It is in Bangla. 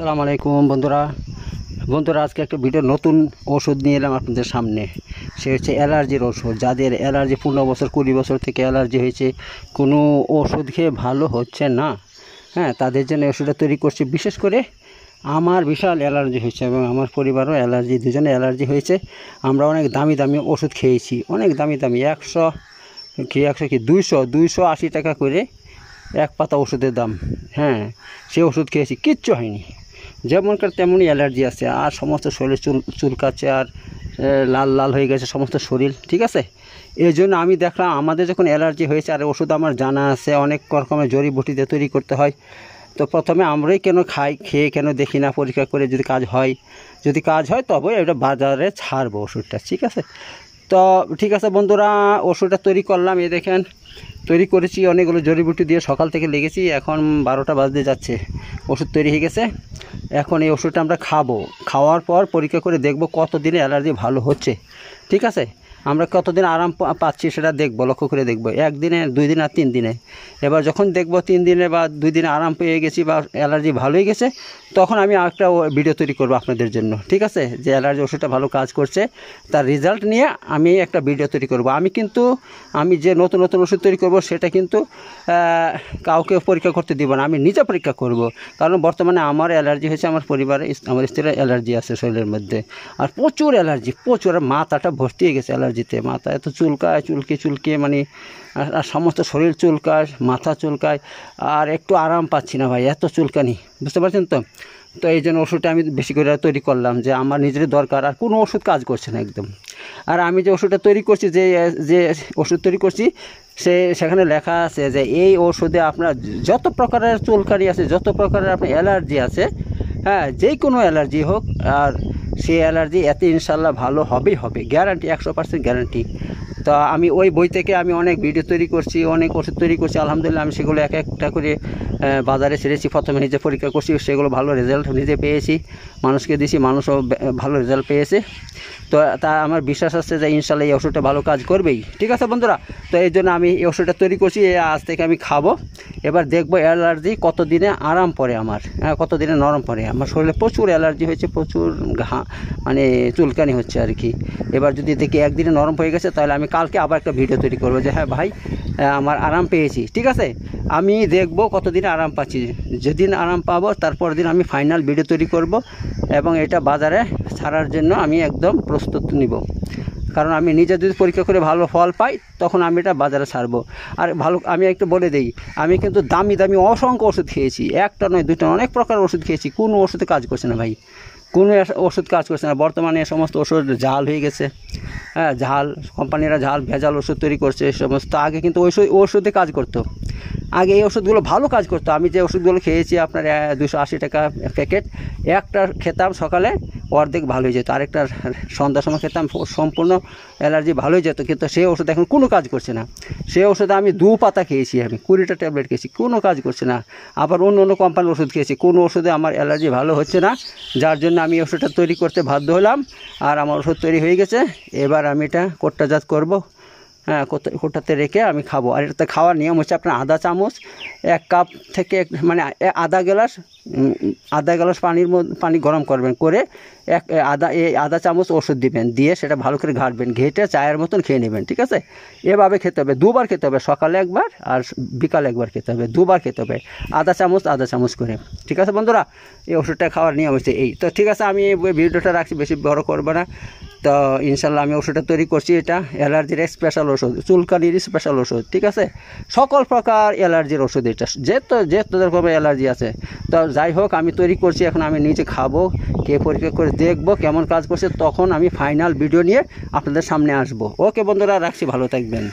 আসসালামু আলাইকুম বন্ধুরা বন্ধুরা আজকে একটা ভিডিও নতুন ওষুধ নিয়ে এলাম আপনাদের সামনে সে হচ্ছে অ্যালার্জির ওষুধ যাদের অ্যালার্জি পনেরো বছর কুড়ি বছর থেকে অ্যালার্জি হয়েছে কোনো ওষুধ খেয়ে ভালো হচ্ছে না হ্যাঁ তাদের জন্য ওষুধটা তৈরি করছে বিশেষ করে আমার বিশাল অ্যালার্জি হয়েছে এবং আমার পরিবারও অ্যালার্জি দুজনে অ্যালার্জি হয়েছে আমরা অনেক দামি দামি ওষুধ খেয়েছি অনেক দামি দামি একশো কি একশো কি দুইশো দুইশো আশি টাকা করে এক পাতা ওষুধের দাম হ্যাঁ সে ওষুধ খেয়েছি কিচ্ছু হয়নি যেমনকার তেমনই অ্যালার্জি আছে আর সমস্ত শরীরে চুল চুলকাচ্ছে আর লাল লাল হয়ে গেছে সমস্ত শরীর ঠিক আছে এই জন্য আমি দেখলাম আমাদের যখন অ্যালার্জি হয়েছে আর ওষুধ আমার জানা আছে অনেক রকমের জড়িবুটিতে তৈরি করতে হয় তো প্রথমে আমরাই কেন খাই খেয়ে কেন দেখি না পরীক্ষা করে যদি কাজ হয় যদি কাজ হয় তবে এটা বাজারে ছাড়বো ওষুধটা ঠিক আছে তো ঠিক আছে বন্ধুরা ওষুধটা তৈরি করলাম এ দেখেন তৈরি করেছি অনেকগুলো জড়িবুটি দিয়ে সকাল থেকে লেগেছি এখন বারোটা বাজতে যাচ্ছে ওষুধ তৈরি হয়ে গেছে এখন এই ওষুধটা আমরা খাবো খাওয়ার পর পরীক্ষা করে দেখব কত দিনে অ্যালার্জি ভালো হচ্ছে ঠিক আছে আমরা কতদিন আরাম পাচ্ছি সেটা দেখবো লক্ষ্য করে দেখবো একদিনে দুই দিন আর তিন দিনে এবার যখন দেখব তিন দিনে বা দুই দিনে আরাম পেয়ে গেছি বা অ্যালার্জি ভালোই গেছে তখন আমি একটা ভিডিও তৈরি করব আপনাদের জন্য ঠিক আছে যে অ্যালার্জি ওষুধটা ভালো কাজ করছে তার রেজাল্ট নিয়ে আমি একটা ভিডিও তৈরি করব আমি কিন্তু আমি যে নতুন নতুন ওষুধ তৈরি করব সেটা কিন্তু কাউকে পরীক্ষা করতে দিব না আমি নিজে পরীক্ষা করব কারণ বর্তমানে আমার অ্যালার্জি হয়েছে আমার পরিবারে আমার স্ত্রীর অ্যালার্জি আছে শরীরের মধ্যে আর প্রচুর অ্যালার্জি প্রচুর মাথাটা ভর্তি হয়ে গেছে অ্যালার্জি জিতে মাথা এত চুলকায় চুলকে চুলকে মানে আর সমস্ত শরীর চুলকায় মাথা চুলকায় আর একটু আরাম পাচ্ছি না ভাই এত চুলকানি বুঝতে পারছেন তো তো এই জন্য ওষুধটা আমি বেশি করে তৈরি করলাম যে আমার নিজের দরকার আর কোনো ওষুধ কাজ করছে না একদম আর আমি যে ওষুধটা তৈরি করছি যে যে ওষুধ তৈরি করছি সে সেখানে লেখা আছে যে এই ওষুধে আপনার যত প্রকারের চুলকানি আছে যত প্রকারের আপনার অ্যালার্জি আছে হ্যাঁ যে কোনো অ্যালার্জি হোক আর সেই অ্যালার্জি এতে ইনশাল্লাহ ভালো হবেই হবে গ্যারান্টি একশো পার্সেন্ট গ্যারান্টি তা আমি ওই বই থেকে আমি অনেক ভিডিও তৈরি করছি অনেক ওষুধ তৈরি করছি আলহামদুলিল্লাহ আমি সেগুলো এক একটা করে বাজারে ছেড়েছি প্রথমে নিজে পরীক্ষা করছি সেগুলো ভালো রেজাল্ট নিজে পেয়েছি মানুষকে দিয়েছি মানুষও ভালো রেজাল্ট পেয়েছে তো তা আমার বিশ্বাস আছে যে ইনশাল্লাহ এই ওষুধটা ভালো কাজ করবেই ঠিক আছে বন্ধুরা তো এই জন্য আমি এই ওষুধটা তৈরি করছি আজ থেকে আমি খাবো এবার দেখবো অ্যালার্জি কতদিনে আরাম পড়ে আমার হ্যাঁ কতদিনে নরম পড়ে আমার শরীরে প্রচুর অ্যালার্জি হয়েছে প্রচুর ঘা মানে চুলকানি হচ্ছে আর কি এবার যদি দেখি একদিনে নরম হয়ে গেছে তাহলে আমি কালকে আবার একটা ভিডিও তৈরি করবো যে হ্যাঁ ভাই আমার আরাম পেয়েছি ঠিক আছে আমি দেখব কতদিন আরাম পাচ্ছি যেদিন আরাম পাবো তারপর দিন আমি ফাইনাল ভিডিও তৈরি করব এবং এটা বাজারে ছাড়ার জন্য আমি একদম আরও প্রস্তুত নিব কারণ আমি নিজে যদি পরীক্ষা করে ভালো ফল পাই তখন আমি এটা বাজারে ছাড়বো আর ভালো আমি একটু বলে দিই আমি কিন্তু দামি দামি অসংখ্য ওষুধ খেয়েছি একটা নয় দুইটা অনেক প্রকার ওষুধ খেয়েছি কোনো ওষুধে কাজ করছে না ভাই কোনো ওষুধ কাজ করছে না বর্তমানে এ সমস্ত ওষুধ ঝাল হয়ে গেছে হ্যাঁ ঝাল কোম্পানিরা ঝাল ভেজাল ওষুধ তৈরি করছে এ সমস্ত আগে কিন্তু ওই ওষুধে কাজ করতো আগে এই ওষুধগুলো ভালো কাজ করতো আমি যে ওষুধগুলো খেয়েছি আপনার দুশো আশি টাকা প্যাকেট একটা খেতাম সকালে অর্ধেক ভালো হয়ে যেত আরেকটা সন্ধ্যার সময় খেতাম সম্পূর্ণ অ্যালার্জি ভালো হয়ে যেত কিন্তু সেই ওষুধ এখন কোনো কাজ করছে না সেই ওষুধে আমি দু পাতা খেয়েছি আমি কুড়িটা ট্যাবলেট খেয়েছি কোনো কাজ করছে না আবার অন্য অন্য কোম্পানির ওষুধ খেয়েছি কোনো ওষুধে আমার অ্যালার্জি ভালো হচ্ছে না যার জন্য আমি ওষুধটা তৈরি করতে বাধ্য হলাম আর আমার ওষুধ তৈরি হয়ে গেছে এবার আমি এটা কোট্টাজাত করবো হ্যাঁ কোটাতে রেখে আমি খাবো আর এটাতে খাওয়ার নিয়ম হচ্ছে আপনার আধা চামচ এক কাপ থেকে মানে আধা গ্লাস আধা গ্লাস পানির মধ্যে পানি গরম করবেন করে এক আধা এই আধা চামচ ওষুধ দিবেন দিয়ে সেটা ভালো করে ঘাটবেন ঘেটে চায়ের মতন খেয়ে নেবেন ঠিক আছে এভাবে খেতে হবে দুবার খেতে হবে সকালে একবার আর বিকালে একবার খেতে হবে দুবার খেতে হবে আধা চামচ আধা চামচ করে ঠিক আছে বন্ধুরা এই ওষুধটা খাওয়ার নিয়ম হচ্ছে এই তো ঠিক আছে আমি এই ভিডিওটা রাখছি বেশি বড় করবো না তো ইনশাল্লাহ আমি ওষুধটা তৈরি করছি এটা অ্যালার্জির স্পেশাল ওষুধ চুলকানির স্পেশাল ওষুধ ঠিক আছে সকল প্রকার অ্যালার্জির ওষুধ এটা যে তো যে তো অ্যালার্জি আছে তো যাই হোক আমি তৈরি করছি এখন আমি নিজে খাবো কে পরীক্ষা করে দেখব কেমন কাজ করছে তখন আমি ফাইনাল ভিডিও নিয়ে আপনাদের সামনে আসব ওকে বন্ধুরা রাখছি ভালো থাকবেন